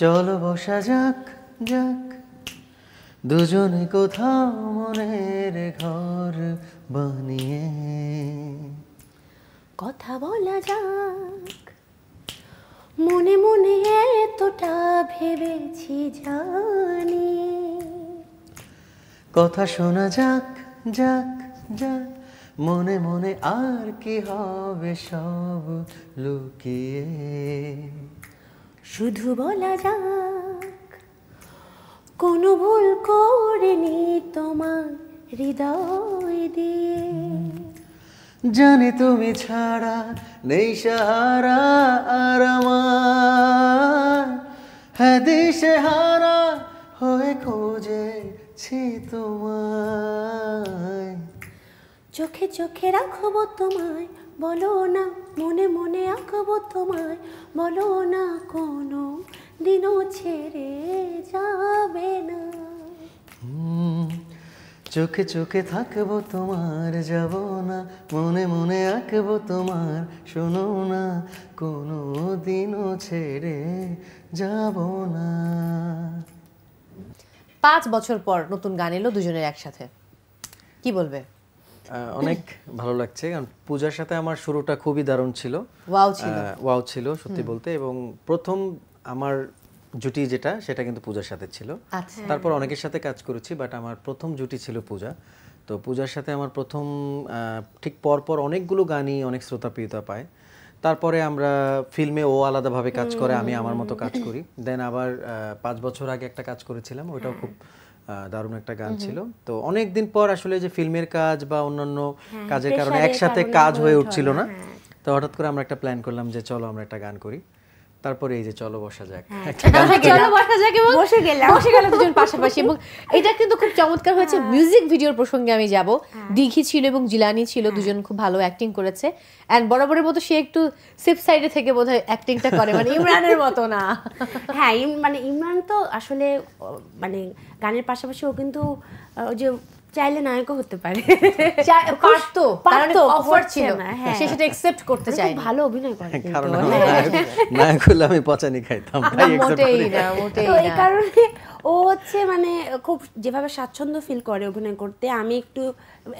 চলো বসা যাক যাক দুজনে কোথাও মনের ঘর বানিয়ে কথা বলা যাক মনে মনে এতটা ভেবেছি জানি কথা শোনা যাক যাক যাক মনে মনে আর কি হবে সব লুকিয়ে শুধু বলা যাক কোনো ভুল করেনি তোমার হৃদয় দিয়ে জানি তুমি ছাড়া নেই সাহারা আর আমার হ্যাঁ দিশে হারা হয়ে খোঁজেছি তোমায় চোখে চোখে রাখবো তোমায় বলো না মনে মনে আঁকবো তোমায় বলো না কোন ছেড়ে যাবে না চোখে চোখে থাকবো তোমার যাব না মনে মনে আঁকবো তোমার শোনো না কোনো দিনও ছেড়ে যাব না পাঁচ বছর পর নতুন গান এলো দুজনের একসাথে কি বলবে অনেক ভালো লাগছে কারণ পূজার সাথে আমার শুরুটা খুবই দারুণ ছিল ওয়াও ছিল ওয়াও ছিল সত্যি বলতে এবং প্রথম আমার জুটি যেটা সেটা কিন্তু পূজার সাথে ছিল আচ্ছা। তারপর অনেকের সাথে কাজ করেছি বাট আমার প্রথম জুটি ছিল পূজা তো পূজার সাথে আমার প্রথম ঠিক পরপর অনেকগুলো গানই অনেক শ্রোতাপ্রিয়তা পায় তারপরে আমরা ফিল্মে ও আলাদাভাবে কাজ করে আমি আমার মতো কাজ করি দেন আবার পাঁচ বছর আগে একটা কাজ করেছিলাম ওইটাও খুব দারুণ একটা গান ছিল তো অনেক দিন পর আসলে যে ফিল্মের কাজ বা অন্যান্য হ্যাঁ, কাজের কারণে একসাথে কাজ হয়ে উঠছিল না হ্যাঁ। তো হঠাৎ করে আমরা একটা প্ল্যান করলাম যে চলো আমরা একটা গান করি তারপরে এই যে চলো বসা যাক হ্যাঁ। আচ্ছা, চলো বসা যাক এবং বসে গেলাম বসে গেলাম দুজন পাশাপাশি এবং এটা কিন্তু খুব চমৎকার হয়েছে মিউজিক হ্যাঁ। ভিডিওর প্রসঙ্গে আমি যাব হ্যাঁ। দিঘি ছিল এবং জিলানি ছিল দুজন খুব ভালো অ্যাক্টিং করেছে অ্যান্ড বরাবরের মতো সে একটু সেফ সাইডে থেকে বোধহয় অ্যাক্টিংটা করে মানে ইমরানের মতো না হ্যাঁ মানে ইমরান তো আসলে মানে গানের পাশাপাশি ও কিন্তু ওই যে চাইলে নায়কও হতে পারে পারতো পারতো অফার ছিল হ্যাঁ। সে সেটা অ্যাকসেপ্ট করতে চায় ভালো অভিনয় করে হ্যাঁ, কারণ হ্যাঁ। নায়ক হলে আমি পচানি খাইতাম তাই মোটেই না মোটেই না তো এই কারণে ও হচ্ছে মানে খুব যেভাবে স্বাচ্ছন্দ্য ফিল করে অভিনয় করতে আমি একটু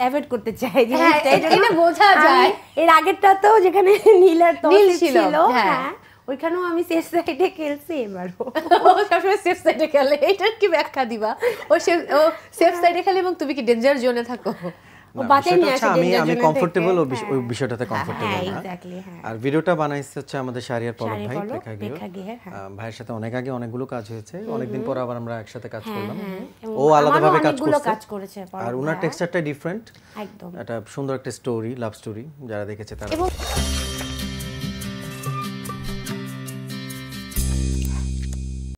অ্যাভয়েড করতে চাই যে এটা বোঝা যায় এর আগেরটা তো যেখানে নীলার তো ছিল হ্যাঁ ওইখানেও আমি সেফ সাইডে খেলছি এবার ও সবসময় সেফ সাইডে খেলে এটার কি ব্যাখ্যা দিবা ও ও সেফ সাইডে খেলে এবং তুমি কি ডেঞ্জার জোনে থাকো আমি ওই বিষয়টাতে হ্যাঁ, হ্যাঁ, হ্যাঁ। আর ভিডিওটা বানাইছে হচ্ছে আমাদের শারিয়ার ভাই ভাইয়ের সাথে অনেক আগে অনেকগুলো কাজ হয়েছে অনেকদিন পর আবার আমরা একসাথে কাজ করলাম ও কাজ আর ডিফারেন্ট সুন্দর একটা স্টোরি লাভ স্টোরি যারা দেখেছে তারা